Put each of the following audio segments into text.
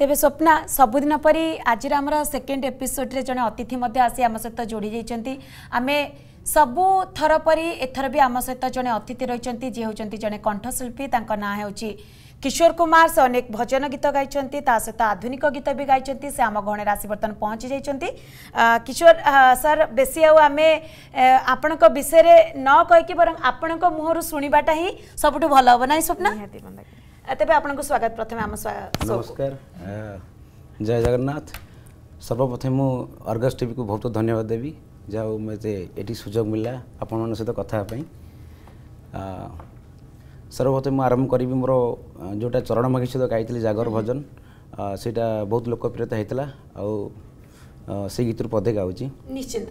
ତେବେ ସ୍ୱପ୍ନା ସବୁଦିନ ପରି ଆଜିର ଆମର ସେକେଣ୍ଡ ଏପିସୋଡ଼ରେ ଜଣେ ଅତିଥି ମଧ୍ୟ ଆସି ଆମ ସହିତ ଯୋଡ଼ି ଯାଇଛନ୍ତି ଆମେ ସବୁ ଥର ପରି ଏଥର ବି ଆମ ସହିତ ଜଣେ ଅତିଥି ରହିଛନ୍ତି ଯିଏ ହେଉଛନ୍ତି ଜଣେ କଣ୍ଠଶିଳ୍ପୀ ତାଙ୍କ ନାଁ ହେଉଛି କିଶୋର କୁମାର ସେ ଅନେକ ଭଜନ ଗୀତ ଗାଇଛନ୍ତି ତା ସହିତ ଆଧୁନିକ ଗୀତ ବି ଗାଇଛନ୍ତି ସେ ଆମ ଗହଣରେ ଆସି ବର୍ତ୍ତମାନ ପହଞ୍ଚି ଯାଇଛନ୍ତି କିଶୋର ସାର୍ ବେଶୀ ଆଉ ଆମେ ଆପଣଙ୍କ ବିଷୟରେ ନ କହିକି ବରଂ ଆପଣଙ୍କ ମୁହଁରୁ ଶୁଣିବାଟା ହିଁ ସବୁଠୁ ଭଲ ହେବ ନାହିଁ ସ୍ୱପ୍ନା ତେବେ ଆପଣଙ୍କୁ ସ୍ୱାଗତ ପ୍ରଥମେ ଆମ ନମସ୍କାର ଜୟ ଜଗନ୍ନାଥ ସର୍ବପ୍ରଥମେ ମୁଁ ଅର୍ଗସ୍ ଟିଭିକୁ ବହୁତ ଧନ୍ୟବାଦ ଦେବି ଯାହା ହଉ ମୋତେ ଏଠି ସୁଯୋଗ ମିଳିଲା ଆପଣମାନଙ୍କ ସହିତ କଥା ହେବା ପାଇଁ ସର୍ବପ୍ରଥମେ ମୁଁ ଆରମ୍ଭ କରିବି ମୋର ଯେଉଁଟା ଚରଣ ମାଗି ସହିତ ଗାଇଥିଲି ଜାଗର ଭଜନ ସେଇଟା ବହୁତ ଲୋକପ୍ରିୟତା ହେଇଥିଲା ଆଉ ସେଇ ଗୀତରୁ ପଦେ ଗାଉଛି ନିଶ୍ଚିନ୍ତ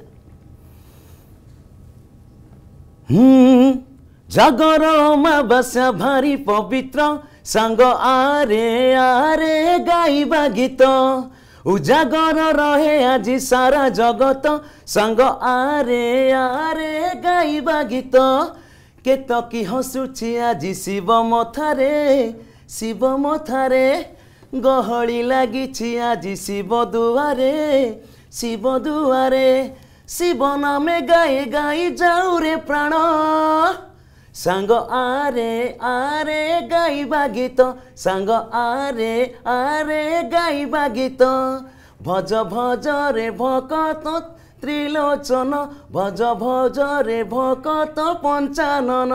ଜାଗର ଅମାବାସ୍ୟା ଭାରି ପବିତ୍ର ସାଙ୍ଗ ଆରେ ଆରେ ଗାଇବା ଗୀତ ଉଜାଗର ରହେ ଆଜି ସାରା ଜଗତ ସାଙ୍ଗ ଆରେ ଆରେ ଗାଇବା ଗୀତ କେତକି ହସୁଛି ଆଜି ଶିବ ମଥାରେ ଶିବ ମଥାରେ ଗହଳି ଲାଗିଛି ଆଜି ଶିବ ଦୁଆରେ ଶିବ ଦୁଆରେ ଶିବ ନାମେ ଗାଇ ଗାଇ ଯାଉ ରେ ପ୍ରାଣ सांग आरे आरे गाई गीत सांग आरे आरे गाई गीत भज भज रे भकत त्रिलोचन भज भज रे भकत पञ्चानन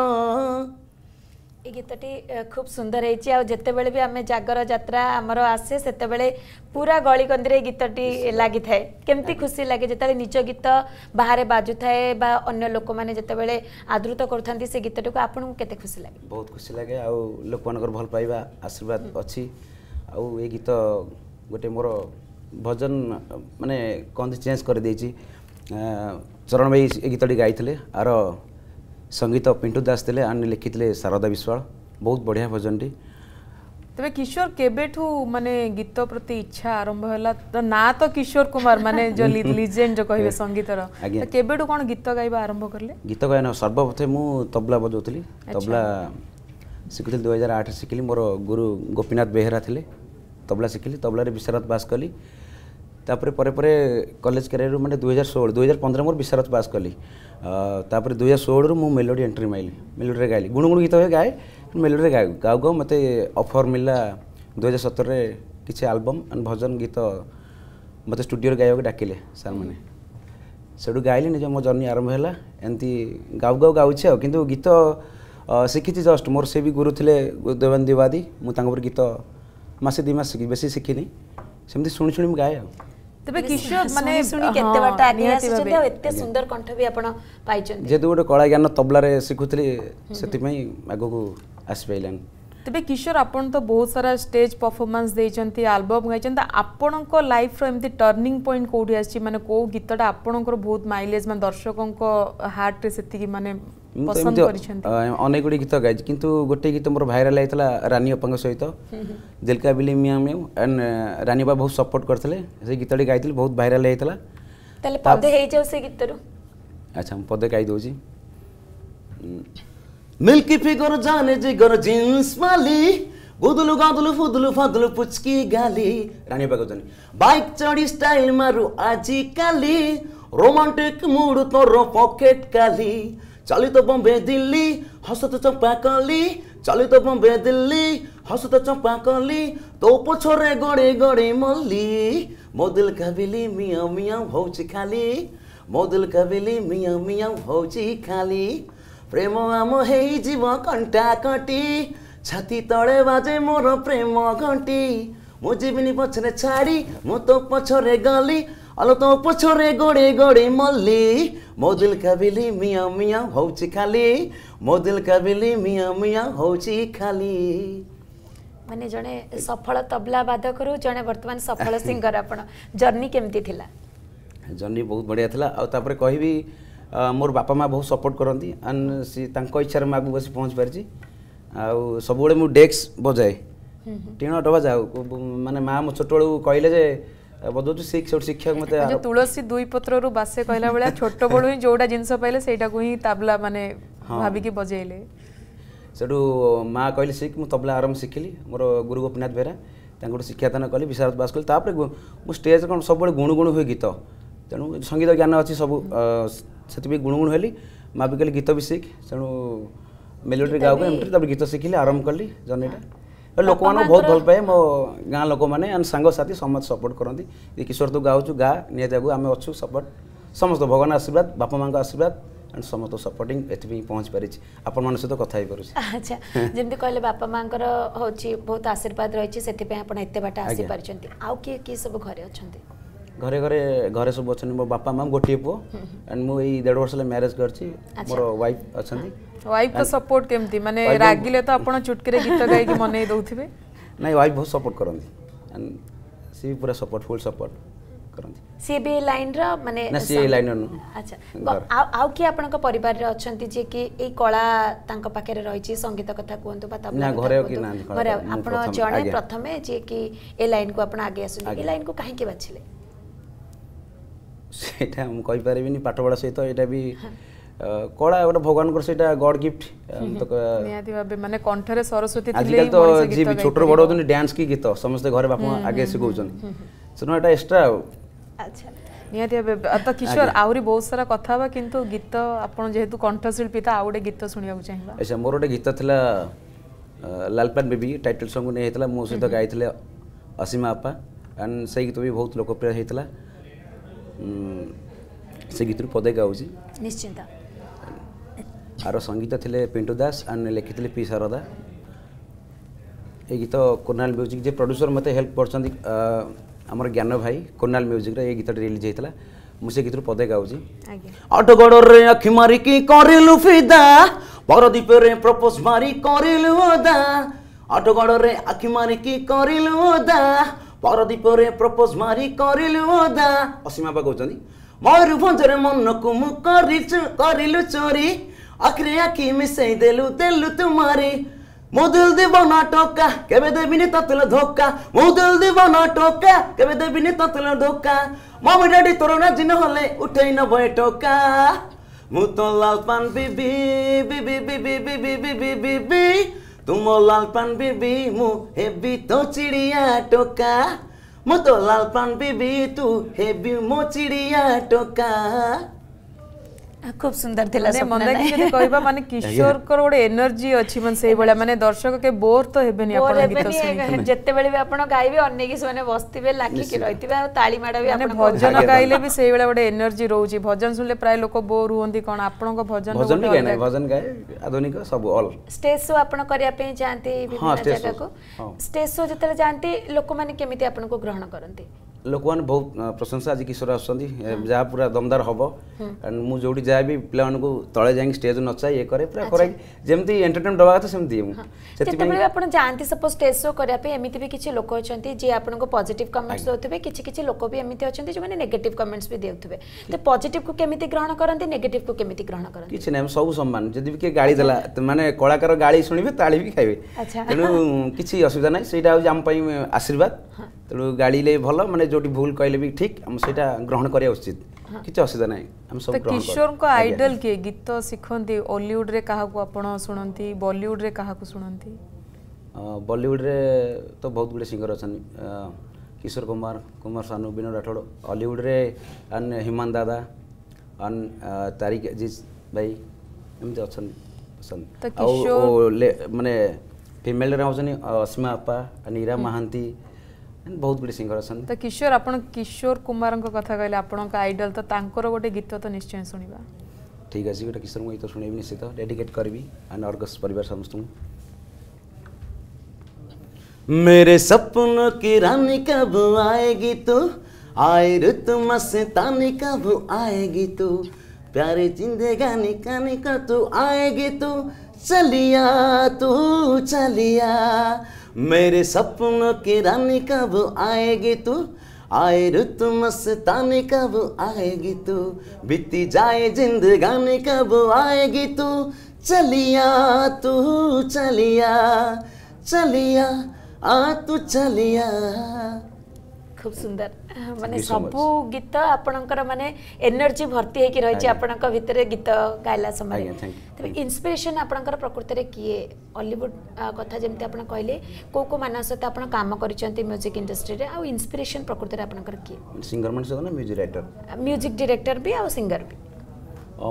ଏ ଗୀତଟି ଖୁବ୍ ସୁନ୍ଦର ହେଇଛି ଆଉ ଯେତେବେଳେ ବି ଆମେ ଜାଗର ଯାତ୍ରା ଆମର ଆସେ ସେତେବେଳେ ପୁରା ଗଳିକନ୍ଦିରେ ଏ ଗୀତଟି ଲାଗିଥାଏ କେମିତି ଖୁସି ଲାଗେ ଯେତେବେଳେ ନିଜ ଗୀତ ବାହାରେ ବାଜୁଥାଏ ବା ଅନ୍ୟ ଲୋକମାନେ ଯେତେବେଳେ ଆଦୃତ କରୁଥାନ୍ତି ସେ ଗୀତଟିକୁ ଆପଣଙ୍କୁ କେତେ ଖୁସି ଲାଗେ ବହୁତ ଖୁସି ଲାଗେ ଆଉ ଲୋକମାନଙ୍କର ଭଲ ପାଇବା ଆଶୀର୍ବାଦ ଅଛି ଆଉ ଏ ଗୀତ ଗୋଟେ ମୋର ଭଜନ ମାନେ କହନ୍ତି ଚେଞ୍ଜ କରିଦେଇଛି ଚରଣ ଭାଇ ଏ ଗୀତଟି ଗାଇଥିଲେ ଆର संगीत पिंटू दास थे आने लिखी शारदा विश्वाल बहुत बढ़िया भजन टी तेज किशोर केबेठू माने गीत प्रति इच्छा आरंभ होला तो ना तो किशोर कुमार माने जो लीजेंड जो कहबे संगीतर तो केबेठू कोन गीत गाइबा आरंभ करले गीत गायन सर्वप्रथम मु तबला बजौथली तबला शिखुଥିଲି ଦୁଇ ହଜାର ଆଠ ଶିଖିଲି ମୋର ଗୁରୁ ଗୋପୀନାଥ तबला ଥିଲେ ତବଲା ଶିଖିଲି ତବଲାରେ ବିଶ୍ୱନାଥ ବାସ ତାପରେ ପରେ ପରେ କଲେଜ କ୍ୟାରିୟରରୁ ମାନେ ଦୁଇ ହଜାର ଷୋହଳ ଦୁଇ ହଜାର ପନ୍ଦର ମୋର ବିଶାରତ ପାସ୍ କଲି ତାପରେ ଦୁଇ ହଜାର ଷୋହଳରୁ ମୁଁ ମେଲୋଡ଼ି ଏଣ୍ଟ୍ରି ମାଇଲି ମେଲୋଡ଼ିରେ ଗାଇଲି ଗୁଣୁଗୁଣ ଗୀତ ଗାଏ ମେଲୋଡ଼ିରେ ଗାଉ ଗାଉ ଗାଉ ମୋତେ ଅଫର୍ ମିଳିଲା ଦୁଇ ହଜାର ସତରରେ କିଛି ଆଲବମ୍ ଆଣ୍ଡ ଭଜନ ଗୀତ ମୋତେ ଷ୍ଟୁଡ଼ିଓରେ ଗାଇବାକୁ ଡାକିଲେ ସାର୍ମାନେ ସେଠୁ ଗାଇଲି ନିଜ ମୋ ଜର୍ଣ୍ଣି ଆରମ୍ଭ ହେଲା ଏମିତି ଗାଉ ଗାଉ ଗାଉଛି ଆଉ କିନ୍ତୁ ଗୀତ ଶିଖିଛି ଜଷ୍ଟ ମୋର ସେ ବି ଗୁରୁ ଥିଲେ ଦେବାନ ଦିବାଦୀ ମୁଁ ତାଙ୍କ ଉପରେ ଗୀତ ମାସେ ଦୁଇ ମାସ ଶିଖି ବେଶୀ ଶିଖିନି ସେମିତି ଶୁଣି ଶୁଣି ମୁଁ ଗାଏ ଆଉ ତେବେ କିଶୋର ମାନେ ଶୁଣି କେତେ ବାଟ ଆଗେଇ ଆସିଛନ୍ତି ଆଉ ଏତେ ସୁନ୍ଦର କଣ୍ଠ ବି ଆପଣ ପାଇଛନ୍ତି ଯେହେତୁ ଗୋଟେ କଳା ଜ୍ଞାନ ତବଲାରେ ଶିଖୁଥିଲି ସେଥିପାଇଁ ଆଗକୁ ଆସିପାରିଲାନି ତେବେ କିଶୋର ଆପଣ ତ ବହୁତ ସାରା ଷ୍ଟେଜ ପରଫର୍ମାନ୍ସ ଦେଇଛନ୍ତି ଆଲବମ୍ ଗାଇଛନ୍ତି ତ ଆପଣଙ୍କ ଲାଇଫ୍ର ଏମିତି ଟର୍ଣ୍ଣିଂ ପଏଣ୍ଟ କେଉଁଠି ଆସିଛି ମାନେ କେଉଁ ଗୀତଟା ଆପଣଙ୍କର ବହୁତ ମାଇଲେଜ୍ ମାନେ ଦର୍ଶକଙ୍କ ହାର୍ଟରେ ସେତିକି ମାନେ ଅନେକ ଗୁଡ଼ିଏ ଗୀତ ଗାଇଛି କିନ୍ତୁ ଗୋଟେ ଗୀତ ମୋର ଭାଇରାଲ ହେଇଥିଲା ରାନୀ ଅପାଙ୍କ ସହିତ ଦିଲକା ବିଲି ମିଆଁ ମିଆଁ ଆଣ୍ଡ ରାନୀ ଅପା ବହୁତ ସପୋର୍ଟ କରିଥିଲେ ସେ ଗୀତଟି ଗାଇଥିଲି ବହୁତ ଭାଇରାଲ ହେଇଥିଲା ତାହେଲେ ପଦେ ହେଇଯାଉ ସେ ଗୀତରୁ ଆଚ୍ଛା ମୁଁ ପଦେ ଗାଇ ଦେଉଛି मिल्की फिगर जाने जिगर जींस वाली गुदलु गादलु फुदलु फदलु पुचकी गाली रानी बागो जानी बाइक चढ़ी स्टाइल मारू आजी काली रोमांटिक मूड तोर पॉकेट काली चले तो बम्बे दिल्ली हसत तो चम्पा कली चले तो बम्बे दिल्ली हसत तो चम्पा कली तो पो गडे गडे मल्ली मोदिल दिल कबिली मिया मिया भौची खाली मोदिल दिल कबिली मिया मिया भौची खाली प्रेम आम हेई जीव कंटा कटी छाती तळे बाजे मोर प्रेम घंटी मो जीवनी पछरे छाडी म तो पछरे गली আলো তো পছরে গড়ে গড়ে মল্লি মদিল কাবিলি মিয়া মিয়া হৌচি খালি মদিল কাবিলি মিয়া মিয়া হৌচি খালি মানে জনে সফল তবলা বাদকরু জনে বর্তমান সফল সিঙ্গর আপন জর্নি কেমতি থিলা জর্নি বহুত বড়িয়া থিলা আর তারপরে কহিবি মোর বাপা মা বহুত সপোর্ট করন্তি আন্ড সি তাঙ্ক ইচ্ছার মু আগু বসি পৌঁছ পারিছি ଆଉ ସବୁବେଳେ ମୁଁ ଡେସ୍କ ବଜାଏ ଟିଣ ଅଟ ବଜାଉ ମାନେ ମା' ମୋ ଛୋଟବେଳକୁ କହିଲେ ଯେ ବଦଳୁଛି ସେଇ ଶିକ୍ଷକ ମୋତେ ତୁଳସୀ ଦୁଇ ପତ୍ରରୁ ବାସେ କହିଲା ଭଳିଆ ଛୋଟବେଳୁ ହିଁ ଯୋଉଟା ଜିନିଷ ପାଇଲେ ସେଇଟାକୁ ହିଁ ତାବଲା ମାନେ ଭାବିକି ବଜେଇଲେ ସେଠୁ ମା କହିଲେ ଶିଖ ମୁଁ ତବଲା ଆରମ୍ଭ ଶିଖିଲି ମୋର ଗୁରୁ ଗୋପୀନାଥ ବେହେରା ତାଙ୍କଠୁ ଶିକ୍ଷାଦାନ କଲି ବିଶାରଦ ବାସ କଲି ତାପରେ ମୁଁ ଷ୍ଟେଜ୍ କ'ଣ ସବୁବେଳେ ଗୁଣୁ ଗୁଣୁ ହୁଏ ଗୀତ ତେଣୁ ସଙ୍ଗୀତ ଜ୍ଞାନ ଅଛି ସବୁ ସେଥିପାଇଁ ଗୁଣୁ ଗୁଣୁ ହେଲି ମା ବି କହିଲେ ଗୀତ ବି ଶିଖ ତେଣୁ ମେଲୋଡ଼ି ଗାଉକୁ ଏମିତି ତାପରେ ଗୀତ ଶିଖିଲି ଆରମ୍ଭ କଲି ଜର୍ଣ୍ଣିଟା ଲୋକମାନଙ୍କୁ ବହୁତ ଭଲ ପାଏ ମୋ ଗାଁ ଲୋକମାନେ ଆମ ସାଙ୍ଗସାଥି ସମସ୍ତେ ସପୋର୍ଟ କରନ୍ତି ଯେ କିଶୋର ତୁ ଗାଉଛୁ ଗାଁ ନିଆଯାକୁ ଆମେ ଅଛୁ ସପୋର୍ଟ ସମସ୍ତ ଭଗବାନ ଆଶୀର୍ବାଦ ବାପା ମାଆଙ୍କ ଆଶୀର୍ବାଦ ଆଣ୍ଡ ସମସ୍ତ ସପୋର୍ଟିଂ ଏଥିପାଇଁ ପହଞ୍ଚି ପାରିଛି ଆପଣମାନଙ୍କ ସହିତ କଥା ହେଇପାରୁଛି ଆଚ୍ଛା ଯେମିତି କହିଲେ ବାପା ମାଆଙ୍କର ହେଉଛି ବହୁତ ଆଶୀର୍ବାଦ ରହିଛି ସେଥିପାଇଁ ଆପଣ ଏତେ ବାଟ ଆସିପାରିଛନ୍ତି ଆଉ କିଏ କିଏ ସବୁ ଘରେ ଅଛନ୍ତି ଘରେ ଘରେ ଘରେ ସବୁ ଅଛନ୍ତି ମୋ ବାପା ମାଆ ଗୋଟିଏ ପୁଅ ଆଣ୍ଡ ମୁଁ ଏଇ ଦେଢ଼ ବର୍ଷ ହେଲା ମ୍ୟାରେଜ୍ କରିଛି ମୋର ୱାଇଫ୍ ଅଛନ୍ତି ওয়াইফ কা সাপোর্ট কেমতি মানে রাগিলে তো আপন চুটকিরে গীত গাই কি মনে দউথিবে নাই ওয়াইফ বহুত সাপোর্ট করନ୍ତି এন্ড সি পুরা সাপোর্ট ফুল সাপোর্ট କରନ୍ତି ସିଏ ବି ଏ ଲାଇନ୍ର ମାନେ ସିଏ ଲାଇନ୍ର ନୁହଁ ଆଚ୍ଛା ଆଉ କିଏ ଆପଣଙ୍କ ପରିବାରରେ ଅଛନ୍ତି ଯିଏ କି ଏଇ କଳା ତାଙ୍କ ପାଖରେ ରହିଛି ସଙ୍ଗୀତ କଥା କୁହନ୍ତୁ ବା ନା ଘରେ କି ନାହାନ୍ତି ଘରେ ଆପଣ ଜଣେ ପ୍ରଥମେ ଯିଏ କି ଏ ଲାଇନ୍କୁ ଆପଣ ଆଗେଇ ଆସୁଛନ୍ତି ଏ ଲାଇନ୍କୁ କାହିଁକି ବାଛିଲେ ସେଇଟା ମୁଁ କହିପାରିବିନି ପାଠପଢ଼ା ସହିତ ଏଇଟା ବି କଳା ଗୋଟେ ଭଗବାନଙ୍କର ସେଇଟା ଗଡ୍ ଗିଫ୍ଟ ନିହାତି ଭାବେ ମାନେ କଣ୍ଠରେ ସରସ୍ୱତୀ ଆଜିକାଲି ତ ଯିଏ ବି ଛୋଟରୁ ବଡ଼ ହେଉଛନ୍ତି ଡ୍ୟାନ୍ସ କି ଗୀତ ସମସ୍ତେ ଘରେ ବାପା ଆଗେ ଶିଖଉଛନ୍ତି ସେଦିନ ଏଇଟା ଏକ୍ସଟ୍ରା ଆଉ ଆଚ୍ଛା ନିହାତି ଭାବେ ତ କିଶୋର ଆହୁରି ବହୁତ ସାରା କଥା ହେବା କିନ୍ତୁ ଗୀତ ଆପଣ ଯେହେତୁ କଣ୍ଠଶିଳ୍ପୀ ତ ଆଉ ଗୋଟେ ଗୀତ ଶୁଣିବାକୁ ଚାହିଁବା ଆଚ୍ଛା ମୋର ଗୋଟେ ଗୀତ ଥିଲା ଲାଲପାନ ବେବି ଟାଇଟଲ ସଙ୍ଗ୍ ନେଇ ହେଇଥିଲା ମୋ ସହିତ ଗାଇଥିଲେ ଅସୀମା ଆପା ଆଣ୍ଡ ସେଇ ଗୀତ ବି ବହୁତ ଲୋକପ୍ରିୟ ହେଇଥିଲା ସେ ଗୀତରୁ ପଦେ ଗାଉଛି ନିଶ୍ଚିନ୍ତ ଆର ସଙ୍ଗୀତ ଥିଲେ ପିଣ୍ଟୁ ଦାସ ଆଣ୍ଡ ଲେଖିଥିଲେ ପି ଶାରଦା ଏ ଗୀତ କୋନାଲ ମ୍ୟୁଜିକ୍ ଯେ ପ୍ରଡ୍ୟୁସର ମୋତେ ହେଲ୍ପ କରୁଛନ୍ତି ଆମର ଜ୍ଞାନ ଭାଇ କୋନାଲ ମ୍ୟୁଜିକ୍ରେ ଏଇ ଗୀତଟି ରିଲିଜ୍ ହେଇଥିଲା ମୁଁ ସେ ଗୀତରୁ ପଦେ ଗାଉଛି ଅଟଗଡ଼ରେ ଆଖି ମାରିକି କରିଲୁ ଫିଦା ପରଦୀପରେ ପ୍ରପୋଜ୍ ମାରି କରିଲୁ ଓଦା ଅଟଗଡ଼ରେ ଆଖି ମାରିକି କରିଲୁ ଓଦା ପରଦୀପରେ ପ୍ରପୋଜ୍ ମାରି କରିଲୁ ଓଦା ଅସୀମା ବାପା କହୁଛନ୍ତି ମୟୂରଭଞ୍ଜରେ ମନକୁ ମୁଁ କରିଲୁ ଚୋରି আঁকড়ে আঁকি মিশাই দেলু তেলু তোমারে মোদুল দিব না টোকা কেবে দেবিনি ততল ধোকা মোদুল দিব না টোকা কেবে দেবিনি ততল ধোকা মামি ড্যাডি তোর না জিন হলে উঠেই নবয় টোকা মু তো লাল পান বিবি বিবি বিবি বিবি বিবি বিবি তুমো লাল পান বিবি মু হেবি তো চিড়িয়া টোকা মু তো লাল পান বিবি তু হেবি মো চিড়িয়া টোকা খুব সুন্দর লা মন্দাকি যদি কইবা মানে কিশোরকর গোটে এনর্জি অছি মানে সেই ভলিয়া মানে দর্শক কে বোর তো হেবেনি আপন গীত শুনি যেতেবেলে বি আপন গাইবে অনেকি সেমানে বসতিবে লাকি কি রইতিবে আর তালি মাড়া বি আপন ভজন গাইলে বি সেই ভলিয়া গোটে এনর্জি রহুছি ভজন শুনলে প্রায় লোক বোর হুঁতি কোন আপনক ভজন ভজন বি গায় না ভজন গায় আধুনিক সব অল স্টেজ শো আপন করিয়া পে যান্তি বিভিন্ন জায়গা কো স্টেজ শো যেতে যান্তি লোক মানে কেমিতি আপনকো গ্রহণ করন্তি ଲୋକମାନେ ବହୁତ ପ୍ରଶଂସା ଆଜି କିଶୋର ଆସୁଛନ୍ତି ଯାହା ପୁରା ଦମଦାର ହେବ ଆଣ୍ଡ ମୁଁ ଯେଉଁଠି ଯାଏ ବି ପିଲାମାନଙ୍କୁ ତଳେ ଯାଇକି ଷ୍ଟେଜ୍ ନଚାଏ ଇଏ କରେ ପୁରା କରେ ଯେମିତି ଏଣ୍ଟରଟେନ୍ ଦେବା କଥା ସେମିତି ମୁଁ ଯେତେବେଳେ ଆପଣ ଯାଆନ୍ତି ସପୋଜ୍ ଷ୍ଟେଜ୍ ଶୋ କରିବା ପାଇଁ ଏମିତି ବି କିଛି ଲୋକ ଅଛନ୍ତି ଯିଏ ଆପଣଙ୍କୁ ପଜିଟିଭ୍ କମେଣ୍ଟସ୍ ଦେଉଥିବେ କିଛି କିଛି ଲୋକ ବି ଏମିତି ଅଛନ୍ତି ଯେଉଁମାନେ ନେଗେଟିଭ୍ କମେଣ୍ଟସ୍ ବି ଦେଉଥିବେ ତ ପଜିଟିଭ୍କୁ କେମିତି ଗ୍ରହଣ କରନ୍ତି ନେଗେଟିଭ୍କୁ କେମିତି ଗ୍ରହଣ କରନ୍ତି କିଛି ନାହିଁ ସବୁ ସମ୍ମାନ ଯଦି ବି କିଏ ଗାଳି ଦେଲା ମାନେ କଳାକାର ଗାଳି ଶୁଣିବେ ତାଳି ବି ଖାଇବେ ତେଣୁ କିଛି ଅସୁବିଧା ନାହିଁ ସେଇଟା ହେଉଛି ଆମ ପାଇଁ ଆଶୀର୍ବାଦ तेहु गाडिले भूल कहले भुल् ठीक ठिक सही ग्रहण गरेको उचित असुविधा नै को आइडल कि गीत सिक्उड्रे कहाँको आलिउड्रे कहाँको शुण बलिउड्रे तो बहुत गुड सिंगर अनि किशोर कुमार कुमार सानु विनोद राठोड अलिउड्रेन्ड हिमान दादा अन तारिक अजित भाइ म रे हे असीमा अप्पा नीरा महाति ବହୁତ ଗୁଡ଼ିଏ ସିଙ୍ଗର ଅଛନ୍ତି ତ କିଶୋର ଆପଣ କିଶୋର କୁମାରଙ୍କ କଥା କହିଲେ ଆପଣଙ୍କ ଆଇଡଲ୍ ତ ତାଙ୍କର ଗୋଟେ ଗୀତ ତ ନିଶ୍ଚୟ ଶୁଣିବା ଠିକ୍ ଅଛି ଗୋଟେ କିଶୋରଙ୍କ ଗୀତ ଶୁଣେଇବି ନିଶ୍ଚିତ ଡେଡିକେଟ୍ କରିବି ଆଣ୍ଡ ଅର୍ଗସ୍ ପରିବାର ସମସ୍ତଙ୍କୁ मेरे सपनों की रानी कब आएगी तू आए रुत मस्तानी कब आएगी तू प्यारे जिंदगानी कानी का तू आएगी तू चलिया तू चलिया मेरे सपनों की रानी कब आएगी तू आए ऋतु मस्तानी कब आएगी तू बीती जाए जिंद गाने कब आएगी तू चलिया तू चलिया चलिया आ तू चलिया খুব সুন্দর মানে সবু গীত আপনার মানে এনর্জি ভর্তি হয়েকি রয়েছে আপনার ভিতরে গীত গাইলা সময় তবে ইন্সপিরেসন আপনার প্রকৃতরে কিয়ে অলিউড কথা যেমন আপনার কহিলেন কেউ কেউ মান সহ আপনার কাম করেছেন মিউজিক ইন্ডস্ট্রিরে আউ ইন্সপিরেসন প্রকৃতরে আপনার কিয়ে সিঙ্গর মানে সহ না মিউজিক রাইটর মিউজিক ডিরেক্টর বি আউ সিঙ্গর বি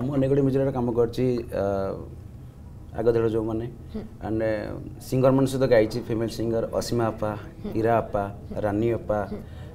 ମୁଁ ଅନେକ ଗୁଡ଼ିଏ ମ୍ୟୁଜିକ୍ କାମ କରିଛି ଆଗ ଦେଢ଼ ଯେଉଁମାନେ ଆଣ୍ଡ ସିଙ୍ଗରମାନଙ୍କ ସହିତ ଗାଇଛି ଫିମେଲ୍ ସିଙ୍ଗର ଅସୀମା ଆପା ଇରା ଆପା ରାନୀ ଆପା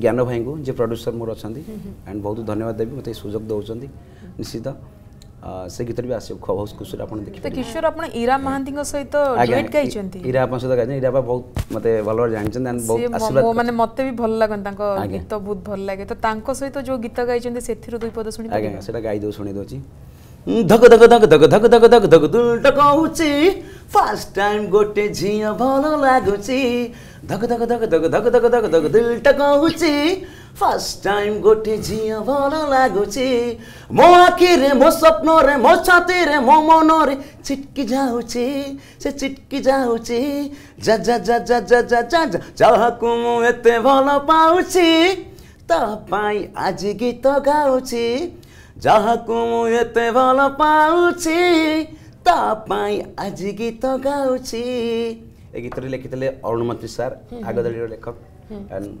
ଜ୍ଞାନ ଭାଇଙ୍କୁ ଯିଏ ପ୍ରଡ୍ୟୁସର ମୋର ଅଛନ୍ତି ଆଣ୍ଡ ବହୁତ ଧନ୍ୟବାଦ ଦେବି ମୋତେ ସୁଯୋଗ ଦେଉଛନ୍ତି ନିଶ୍ଚିତ ସେ ଗୀତ ବି ଆସିବ ବହୁତ ଖୁସିରେ ଆପଣ ଦେଖିବେ କିଶୋର ଆପଣ ଇରା ମହାନ୍ତିଙ୍କ ସହିତ ଡୁଏଟ୍ ଗାଇଛନ୍ତି ଇରା ଆପଣଙ୍କ ସହିତ ଗାଇଛନ୍ତି ଇରା ବହୁତ ମୋତେ ଭଲ ଭାବରେ ଜାଣିଛନ୍ତି ଆଣ୍ଡ ବହୁତ ଆଶୀର୍ବାଦ ମାନେ ମୋତେ ବି ଭଲ ଲାଗନ୍ତି ତାଙ୍କ ଗୀତ ବହୁତ ଭଲ ଲାଗେ ତ ତାଙ୍କ ସହିତ ଯେଉଁ ଗୀତ ଗାଇଛନ୍ତି ସେଥିରୁ ଦୁଇ ପଦ ଶୁଣି ଆଜ୍ଞା ସେଟା ଗାଇ ଦେଉ ଶୁଣି ଦେଉଛି ଧକ ଧକ ଧକ ଧକ ଧକ ଧକ ଧକ ଧକ ଦୁଲ ଟକ ହେଉଛି ଫାର୍ଷ୍ଟ ଟାଇମ୍ ଗୋଟେ ଝିଅ ଭଲ ଲାଗୁଛି ধক ধক ধক ধক ধক ধক ধক ধক দিলটা কহুছে ফার্স্ট টাইম গোটে ঝিয়া ভালো লাগুছে মো আখিরে মো স্বপ্নরে মো ছাতিরে মো মনরে চিটকি যাউছে সে চিটকি যাউছে যা যা যা যা যা যা যা যা যাহাকু মু এতে ভালো পাউছি তা পাই আজি গীত গাউছি যাহাকু মু এতে ভালো পাউছি তা পাই আজি গীত গাউছি એ ગીતને લખીલે અરુણ મંત્રી સર આગદળીનો લેખક એન્ડ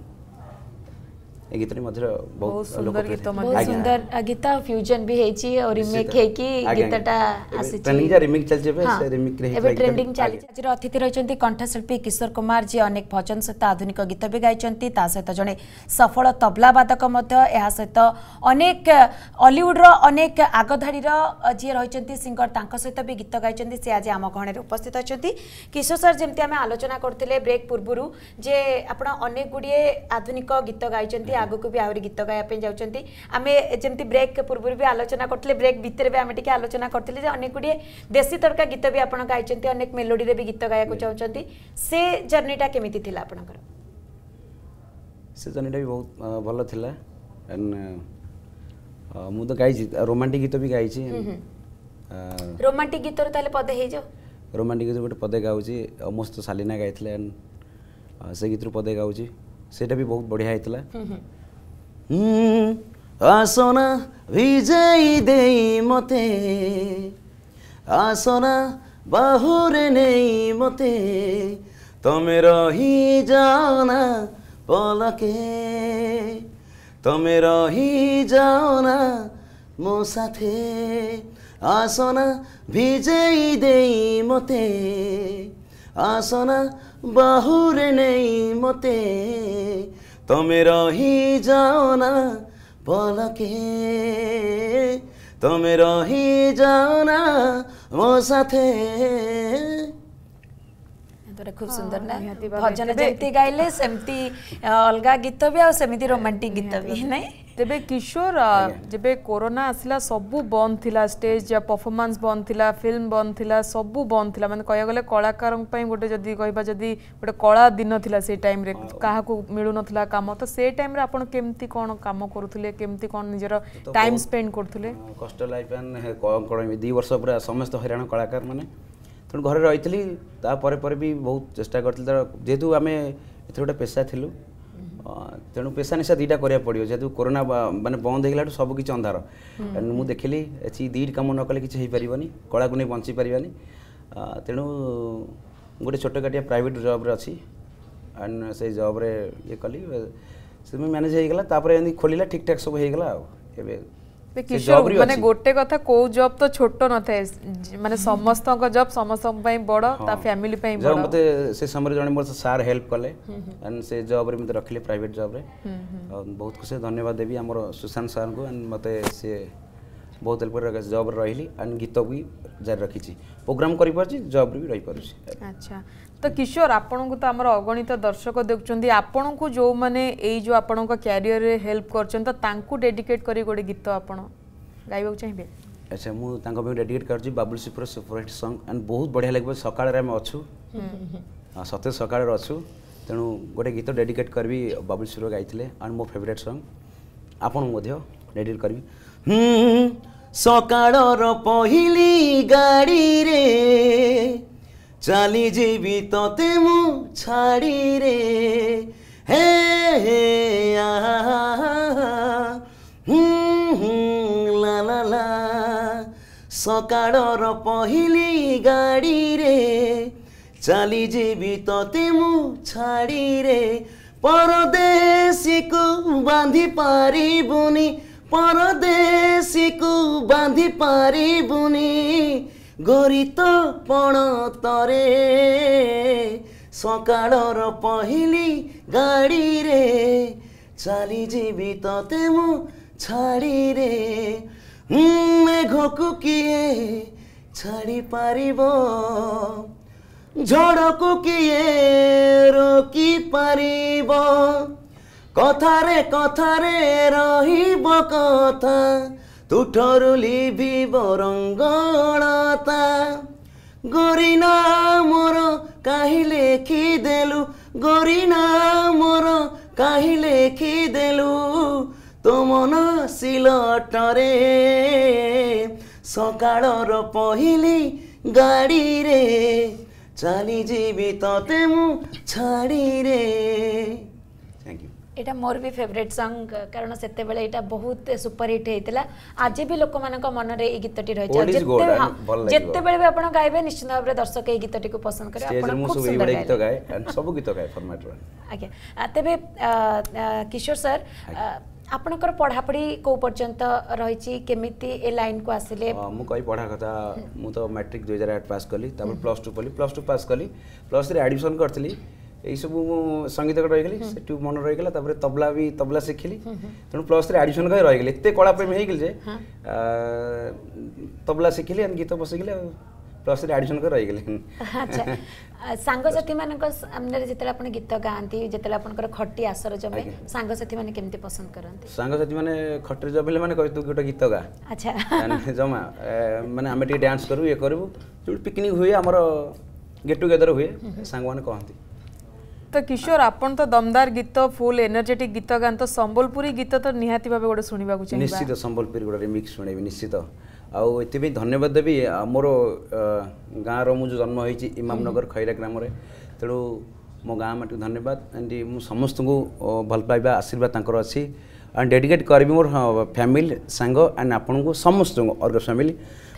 ଏ ଗୀତଟି ମଧ୍ୟ ବହୁତ ସୁନ୍ଦର ଗୀତ ମଧ୍ୟ ସୁନ୍ଦର ଗୀତ ଫ୍ୟୁଜନ୍ ବି ହେଇଛି ଆଉ ରିମେକ୍ ହେଇକି ଗୀତଟା ଆସିଛି ଟ୍ରେଣ୍ଡିଂ ଯା ରିମେକ୍ ଚାଲିଛି ଏବେ ସେ ରିମେକ୍ ରେ ଏବେ ଟ୍ରେଣ୍ଡିଂ ଚାଲିଛି ଆଜିର ଅତିଥି ରହିଛନ୍ତି କଣ୍ଠଶିଳ୍ପୀ କିଶୋର କୁମାର ଯିଏ ଅନେକ ଭଜନ ସହିତ ଆଧୁନିକ ଗୀତ ବି ଗାଇଛନ୍ତି ତା ସହିତ ଜଣେ ସଫଳ ତବଲା ବାଦକ ମଧ୍ୟ ଏହା ସହିତ ଅନେକ ଅଲିଉଡର ଅନେକ ଆଗଧାଡ଼ିର ଯିଏ ରହିଛନ୍ତି ସିଙ୍ଗର ତାଙ୍କ ସହିତ ବି ଗୀତ ଗାଇଛନ୍ତି ସେ ଆଜି ଆମ ଗହଣରେ ଉପସ୍ଥିତ ଅଛନ୍ତି କିଶୋର ସାର୍ ଯେମିତି ଆମେ ଆଲୋଚନା କରୁଥିଲେ ବ୍ରେକ୍ ପୂର୍ବରୁ ଯେ ଆପଣ ଅନେକ ଗୁଡ଼ିଏ ଆଧୁନିକ ଗୀତ ଗାଇଛନ୍ତି आगक भी आहरी गीत गायापी आम जमी ब्रेक पूर्व भी आलोचना करते ब्रेक भितर भी आम टे आलोचना करते अनेक गुड़े देशी तड़का गीत भी आप गाई अनेक मेलोडी भी गीत गायक चाहते से जर्नीटा केमी आपंकर से जर्नीटा भी बहुत भल था मुझे गाई रोमांटिक गीत भी गाई रोमांटिक गीत पदे रोमांटिक गीत गोटे पदे गाँव मस्त शालीना गाई एंड से गीत पदे गाँव ସେଇଟା ବି ବହୁତ ବଢ଼ିଆ ହେଇଥିଲା ଆସନା ଭିଜାଇ ଦେଇ ମୋତେ ଆସନା ବାହୁରେ ନେଇ ମୋତେ ତମେ ରହି ଯାଅନା ପଲକେ ତମେ ରହି ଯାଅନା ମୋ ସାଥେ ଆସନା আসো ଦେଇ ମୋତେ ଆସନା ବାହୁରେ ନେଇ ମୋତେ ତମେ ରହିଯାଅ ନା ପଲକେ ତମେ ରହିଯାଅ ନା ମୋ ସାଥେ ତୋର ଖୁବ ସୁନ୍ଦର ନା ଭଜନ ଯେମିତି ଗାଇଲେ ସେମିତି ଅଲଗା ଗୀତ ବି ଆଉ ସେମିତି ରୋମାଣ୍ଟିକ ଗୀତ ବି ନାଇଁ ତେବେ କିଶୋର ଯେବେ କୋରୋନା ଆସିଲା ସବୁ ବନ୍ଦ ଥିଲା ଷ୍ଟେଜ୍ ପରଫର୍ମାନ୍ସ ବନ୍ଦ ଥିଲା ଫିଲ୍ମ ବନ୍ଦ ଥିଲା ସବୁ ବନ୍ଦ ଥିଲା ମାନେ କହିବାକୁ ଗଲେ କଳାକାରଙ୍କ ପାଇଁ ଗୋଟେ ଯଦି କହିବା ଯଦି ଗୋଟେ କଳା ଦିନ ଥିଲା ସେଇ ଟାଇମ୍ରେ କାହାକୁ ମିଳୁନଥିଲା କାମ ତ ସେଇ ଟାଇମ୍ରେ ଆପଣ କେମିତି କ'ଣ କାମ କରୁଥିଲେ କେମିତି କ'ଣ ନିଜର ଟାଇମ୍ ସ୍ପେଣ୍ଡ କରୁଥିଲେ କଷ୍ଟ ଲାଇଫ୍ କ'ଣ କ'ଣ ଦୁଇ ବର୍ଷ ପୁରା ସମସ୍ତ ହଇରାଣ କଳାକାରମାନେ ତେଣୁ ଘରେ ରହିଥିଲି ତାପରେ ପରେ ବି ବହୁତ ଚେଷ୍ଟା କରିଥିଲି ତାର ଯେହେତୁ ଆମେ ଏଥିରେ ଗୋଟେ ପେଶା ଥିଲୁ ତେଣୁ ପେଶା ନିଶା ଦୁଇଟା କରିବାକୁ ପଡ଼ିବ ଯେହେତୁ କୋରୋନା ମାନେ ବନ୍ଦ ହେଇଗଲାଠୁ ସବୁ କିଛି ଅନ୍ଧାର ମୁଁ ଦେଖିଲି ଏଠି ଦୁଇଟି କାମ ନ କଲେ କିଛି ହେଇପାରିବନି କଳାକୁ ନେଇ ବଞ୍ଚି ପାରିବାନି ତେଣୁ ଗୋଟେ ଛୋଟକାଟିଆ ପ୍ରାଇଭେଟ୍ ଜବ୍ରେ ଅଛି ଆଣ୍ଡ ସେଇ ଜବ୍ରେ ଇଏ କଲି ସେଥିପାଇଁ ମ୍ୟାନେଜ୍ ହେଇଗଲା ତାପରେ ଏମିତି ଖୋଲିଲା ଠିକ୍ଠାକ୍ ସବୁ ହେଇଗଲା ଆଉ ଏବେ কিশোর মানে গোটে কথা কোউ জব তো ছোট নথায় মানে সমস্তক জব সমস্তক পাই বড় তা ফ্যামিলি পাই বড় মতে সে সময় জনে মোর স্যার হেল্প কলে এন্ড সে জব রে মতে রাখিলে প্রাইভেট জব রে বহুত খুশি ধন্যবাদ দেবি আমার সুশান্ত স্যার কো এন্ড মতে সে ବହୁତ ହେଲ୍ପ କରି ଜବ୍ରେ ରହିଲି ଆଣ୍ଡ ଗୀତ ବି ଜାରି ରଖିଛି ପ୍ରୋଗ୍ରାମ୍ କରିପାରୁଛି ଜବ୍ରେ ବି ରହିପାରୁଛି ଆଚ୍ଛା ତ କିଶୋର ଆପଣଙ୍କୁ ତ ଆମର ଅଗଣିତ ଦର୍ଶକ ଦେଖୁଛନ୍ତି ଆପଣଙ୍କୁ ଯେଉଁମାନେ ଏଇ ଯେଉଁ ଆପଣଙ୍କ କ୍ୟାରିୟରରେ ହେଲ୍ପ କରିଛନ୍ତି ତ ତାଙ୍କୁ ଡେଡିକେଟ୍ କରି ଗୋଟେ ଗୀତ ଆପଣ ଗାଇବାକୁ ଚାହିଁବେ ଆଚ୍ଛା ମୁଁ ତାଙ୍କ ପାଇଁ ଡେଡିକେଟ୍ କରୁଛି ବାବୁଲ ସିପୁର ସୁପରହିଟ୍ ସଙ୍ଗ ଆଣ୍ଡ ବହୁତ ବଢ଼ିଆ ଲାଗିବ ସକାଳରେ ଆମେ ଅଛୁ ସତେ ସକାଳରେ ଅଛୁ ତେଣୁ ଗୋଟେ ଗୀତ ଡେଡିକେଟ୍ କରିବି ବାବୁଲ ସିପୁର ଗାଇଥିଲେ ଆଣ୍ଡ ମୋ ଫେଭରେଟ୍ ସଙ୍ଗ୍ ଆପଣଙ୍କୁ ମଧ୍ୟ ଡେଡିକେଟ୍ କରିବି ସକାଳର ପହିଲି ଗାଡ଼ିରେ ଚାଲିଯିବି ତତେ ମୁଁ ଛାଡ଼ିରେ ହେ ହେ ଆ ସକାଳର ପହିଲି ଗାଡ଼ିରେ ଚାଲିଯିବି ତତେ ମୁଁ ଛାଡ଼ିରେ ପରଦେଶୀକୁ ବାନ୍ଧି ପାରିବୁନି ପରଦେଶୀକୁ ବାନ୍ଧି ପାରିବୁନି ଗରିତ ପଣ ତରେ ସକାଳର ପହିଲି ଗାଡ଼ିରେ ଚାଲିଯିବି ତତେ ମୁଁ ଛାଡ଼ିରେ ମେଘକୁ କିଏ ଛାଡ଼ିପାରିବ ଝଡ଼କୁ କିଏ ରୋକି ପାରିବ କଥାରେ କଥାରେ ରହିବ କଥା ତୁଠରୁ ଲିଭିବ ରଙ୍ଗଳତା ଗରିନା ମୋର କାହିଁ ଲେଖିଦେଲୁ ଗରିନା ମୋର କାହିଁ ଲେଖିଦେଲୁ ତୁମ ସିଲଟରେ ସକାଳର ପହିଲି ଗାଡ଼ିରେ ଚାଲିଯିବି ତତେ ମୁଁ ଛାଡ଼ିରେ এটা ମୋର ବି ଫେଭରେଟ୍ ସଙ୍ଗ କାରଣ ସେତେବେଳେ ଏଇଟା ବହୁତ ସୁପରହିଟ୍ ହେଇଥିଲା ଆଜି ବି ଲୋକମାନଙ୍କ ମନରେ ଏଇ ଗୀତଟି ରହିଛି ଯେତେବେଳେ ବି ଆପଣ ଗାଇବେ ନିଶ୍ଚିତ ଭାବରେ ଦର୍ଶକ ଏଇ ଗୀତଟିକୁ ପସନ୍ଦ କରିବେ ଆପଣ ଖୁବ ସୁନ୍ଦର ଗୀତ ଗାଏ ସବୁ ଗୀତ ଗାଏ ଫର୍ମାଟର ଆଜ୍ଞା ତେବେ କିଶୋର ସାର୍ ଆପଣଙ୍କର ପଢ଼ାପଢ଼ି କେଉଁ ପର୍ଯ୍ୟନ୍ତ ରହିଛି କେମିତି ଏ ଲାଇନ୍କୁ ଆସିଲେ ମୁଁ କହି ପଢ଼ା କଥା ମୁଁ ତ ମ୍ୟାଟ୍ରିକ୍ ଦୁଇ ହଜାର ଆଠ ପାସ୍ କଲି ତାପରେ ପ୍ଲସ୍ ଟୁ କଲି ପ୍ଲସ୍ ଟୁ ପାସ୍ କଲି ପ୍ଲସ୍ ଥ୍ରୀ ଆଡ଼ମିସନ୍ କରିଥିଲି ଏଇସବୁ ମୁଁ ସଙ୍ଗୀତକୁ ରହିଗଲି ସେଠୁ ମନ ରହିଗଲା ତାପରେ ତବଲା ବି ତବଲା ଶିଖିଲି ତେଣୁ ପ୍ଲସ୍ ଥ୍ରୀ ଆଡ଼ମିସନ୍ କରି ରହିଗଲି ଏତେ କଳା ପ୍ରେମୀ ହେଇଗଲି ଯେ ତବଲା ଶିଖିଲି ଆମେ ଗୀତ ବସିଗଲି ଆଉ ପ୍ଲସ୍ ଥ୍ରୀ ଆଡ଼ମିସନ୍ କରି ରହିଗଲି ସାଙ୍ଗସାଥୀ ମାନଙ୍କ ସାମ୍ନାରେ ଯେତେବେଳେ ଆପଣ ଗୀତ ଗାଆନ୍ତି ଯେତେବେଳେ ଆପଣଙ୍କର ଖଟି ଆସର ଜମେ ସାଙ୍ଗସାଥୀ ମାନେ କେମିତି ପସନ୍ଦ କରନ୍ତି ସାଙ୍ଗସାଥୀ ମାନେ ଖଟିରେ ଜମିଲେ ମାନେ କହିବୁ ଗୋଟେ ଗୀତ ଗା ଆଚ୍ଛା ଜମା ମାନେ ଆମେ ଟିକେ ଡ୍ୟାନ୍ସ କରୁ ଇଏ କରିବୁ ପିକନିକ୍ ହୁଏ ଆମର ଗେଟ୍ ଟୁଗେଦର ହୁଏ ସାଙ୍ଗମାନେ କହନ୍ତି तो किशोर आपन तो दमदार गीत फुल एनर्जेटिक गीत तो संबलपुरी गीत तो त निहति भाइ सु निश्चित सम्बलपु मिक्स सुन निश्चित भी धन्यवाद देबी म गाँव रो जो जन्म है इमाम नगर खैरा ग्राम तेणु म माटी धन्यवाद मु समस्त को भल आशीर्वाद तांकर अस् एंड डेडिकेट गरे म एंड साङ को समस्त को अर्ग फैमिली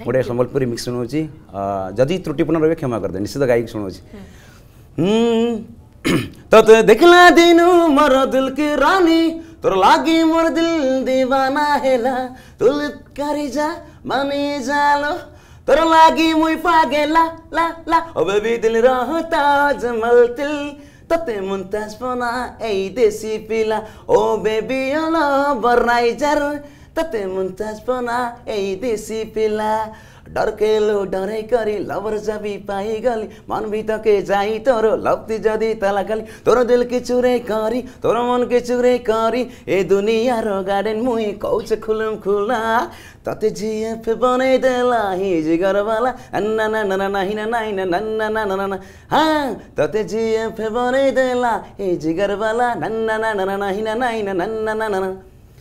गोटे सम्बलपुरी मिक्स जदि त्रुटिपूर्ण रे क्षमा दे निश्चित गायक सु तत देखला दिनु मर दिल रानी तोर लागि मर दिल दिवाना हेला तुल जा माने जालो तोर लागि मुई पागेला ला ला अब बेबी दिल रहता जमल तिल तते मुन्ताज बना ए देसी पिला ओ बेबी अलो जर तते मुन्ताज बना ए देसी पिला ডরকে লো ডরে করি লবর যাবি পাই গলি মানবি তোকে যাই তোর লবতি যদি তালা গালি তোর দিল কি চুরে করি তোর মন কি চুরে করি এ দুনিয়ার গার্ডেন মুই কৌচ খুলুম খুলা তাতে জিএফ বনে দেলা হি জিগরওয়ালা না না না না নাহি না নাই না না না না না না হ্যাঁ তাতে জিএফ বনে দেলা হি জিগরওয়ালা না না না না নাহি না নাই না না না না না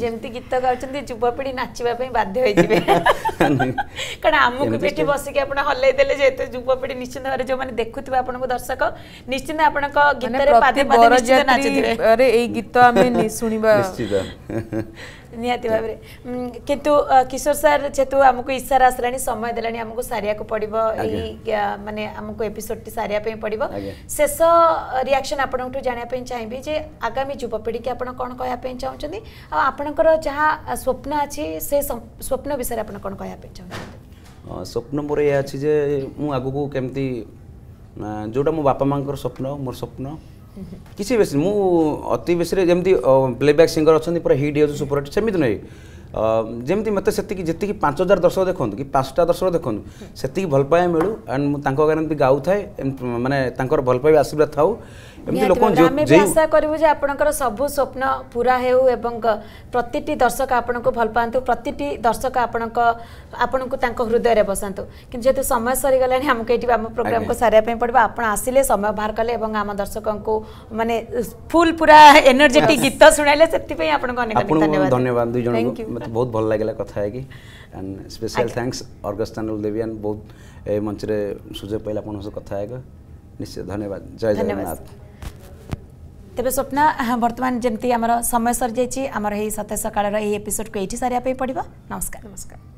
ଯେମିତି ଗୀତ ଗାଉଛନ୍ତି ଯୁବପିଢ଼ି ନାଚିବା ପାଇଁ ବାଧ୍ୟ ହେଇଯିବେ କାରଣ ଆମକୁ ବି ଏଠି ବସିକି ଆପଣ ହଲେଇ ଦେଲେ ଯେହେତୁ ଯୁବପିଢ଼ି ନିଶ୍ଚିନ୍ତ ଭାବରେ ଯୋଉମାନେ ଦେଖୁଥିବେ ଆପଣଙ୍କୁ ଦର୍ଶକ ନିଶ୍ଚିନ୍ତ ଆପଣଙ୍କ ଗୀତରେ ପାଦେ ପାଦେ ନାଚୁଥିବେ ଏଇ ଗୀତ ଆମେ ଶୁଣିବା ନିଶ୍ଚିତ ନିହାତି ଭାବରେ କିନ୍ତୁ କିଶୋର ସାର୍ ଯେହେତୁ ଆମକୁ ଇସାରା ଆସିଲାଣି ସମୟ ଦେଲାଣି ଆମକୁ ସାରିବାକୁ ପଡ଼ିବ ଏଇ ମାନେ ଆମକୁ ଏପିସୋଡ଼ଟି ସାରିବା ପାଇଁ ପଡ଼ିବ ଶେଷ ରିଆକ୍ସନ୍ ଆପଣଙ୍କଠୁ ଜାଣିବା ପାଇଁ ଚାହିଁବି ଯେ ଆଗାମୀ ଯୁବପିଢ଼ିକି ଆପଣ କ'ଣ କହିବା ପାଇଁ ଚାହୁଁଛନ୍ତି ଆଉ ଆପଣଙ୍କର ଯାହା ସ୍ୱପ୍ନ ଅଛି ସେ ସ୍ୱପ୍ନ ବିଷୟରେ ଆପଣ କ'ଣ କହିବା ପାଇଁ ଚାହୁଁଛନ୍ତି ସ୍ୱପ୍ନ ମୋର ଏହା ଅଛି ଯେ ମୁଁ ଆଗକୁ କେମିତି ଯେଉଁଟା ମୋ ବାପା ମାଆଙ୍କର ସ୍ୱପ୍ନ ମୋର ସ୍ୱପ୍ନ କିଛି ବେଶୀ ମୁଁ ଅତି ବେଶୀରେ ଯେମିତି ପ୍ଲେବ୍ୟାକ୍ ସିଙ୍ଗର ଅଛନ୍ତି ପୁରା ହିଟ୍ ହେଉଛି ସୁପର ହିଟ୍ ସେମିତି ନୁହେଁ ଯେମିତି ମୋତେ ସେତିକି ଯେତିକି ପାଞ୍ଚ ହଜାର ଦର୍ଶକ ଦେଖନ୍ତୁ କି ପାଞ୍ଚଟା ଦର୍ଶକ ଦେଖନ୍ତୁ ସେତିକି ଭଲ ପାଇବା ମିଳୁ ଆଣ୍ଡ ମୁଁ ତାଙ୍କ ଗାଁରେ ଏମିତି ଗାଉଥାଏ ମାନେ ତାଙ୍କର ଭଲ ପାଇବା ଆଶୀର୍ବାଦ ଥାଉ ଏମିତି ଲୋକ ଆମେ ବି ଆଶା କରିବୁ ଯେ ଆପଣଙ୍କର ସବୁ ସ୍ୱପ୍ନ ପୁରା ହେଉ ଏବଂ ପ୍ରତିଟି ଦର୍ଶକ ଆପଣଙ୍କୁ ଭଲ ପାଆନ୍ତୁ ପ୍ରତିଟି ଦର୍ଶକ ଆପଣଙ୍କ ଆପଣଙ୍କୁ ତାଙ୍କ ହୃଦୟରେ ବସାନ୍ତୁ କିନ୍ତୁ ଯେହେତୁ ସମୟ ସରିଗଲାଣି ଆମକୁ ଏଠି ଆମ ପ୍ରୋଗ୍ରାମକୁ ସାରିବା ପାଇଁ ପଡ଼ିବ ଆପଣ ଆସିଲେ ସମୟ ବାହାର କଲେ ଏବଂ ଆମ ଦର୍ଶକଙ୍କୁ ମାନେ ଫୁଲ୍ ପୁରା ଏନର୍ଜେଟିକ୍ ଗୀତ ଶୁଣାଇଲେ ସେଥିପାଇଁ ଆପଣଙ୍କୁ ଅନେକ ଧନ୍ୟବାଦ ଧନ୍ୟବାଦ ଦୁଇ ଜଣଙ୍କୁ ମୋତେ ବହୁତ ଭଲ ଲାଗିଲା କଥା ହେଇକି ଆଣ୍ଡ ସ୍ପେଶାଲ ଥ୍ୟାଙ୍କସ୍ ଅର୍ଗସ୍ତାନ ଦେବିଆନ୍ ବହୁତ ଏ ମଞ୍ଚରେ ସୁଯୋଗ ପାଇଲେ ଆପଣଙ୍କ ସହ କଥା ହେବା ନିଶ୍ଚୟ ଧନ୍ୟବାଦ ଜୟ ଜଗନ୍ନାଥ तो स्वप्ना हा बर्तमान जमिनी समय सय सरची आमच्या हे सतस काळ एपिसोडक सर पडव नमस्कार नमस्कार